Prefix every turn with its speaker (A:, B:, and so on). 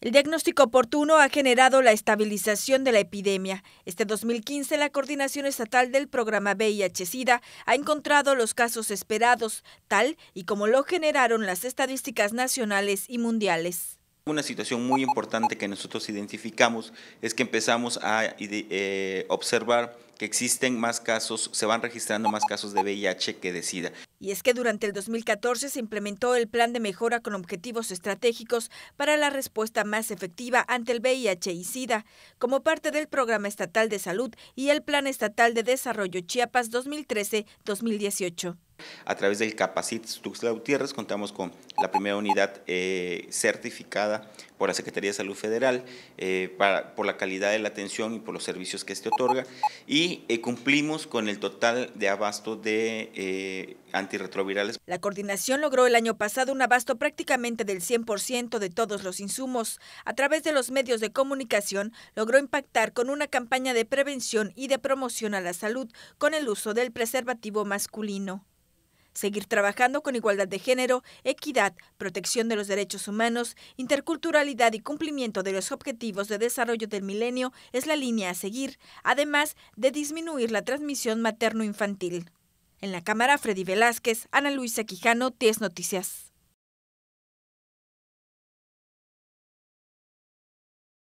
A: El diagnóstico oportuno ha generado la estabilización de la epidemia. Este 2015, la Coordinación Estatal del Programa VIH-Sida ha encontrado los casos esperados, tal y como lo generaron las estadísticas nacionales y mundiales.
B: Una situación muy importante que nosotros identificamos es que empezamos a eh, observar que existen más casos, se van registrando más casos de VIH que de SIDA.
A: Y es que durante el 2014 se implementó el plan de mejora con objetivos estratégicos para la respuesta más efectiva ante el VIH y SIDA, como parte del Programa Estatal de Salud y el Plan Estatal de Desarrollo Chiapas 2013-2018.
B: A través del Capacit Tuxtla Gutiérrez contamos con la primera unidad eh, certificada por la Secretaría de Salud Federal eh, por la calidad de la atención y por los servicios que este otorga y eh, cumplimos con el total de abasto de antirretrovirales.
A: La coordinación logró el año pasado un abasto prácticamente del 100% de todos los insumos. A través de los medios de comunicación logró impactar con una campaña de prevención y de promoción a la salud con el uso del preservativo masculino seguir trabajando con igualdad de género, equidad, protección de los derechos humanos, interculturalidad y cumplimiento de los objetivos de desarrollo del milenio es la línea a seguir, además de disminuir la transmisión materno-infantil. En la cámara, Freddy Velázquez, Ana Luisa Quijano, 10 Noticias.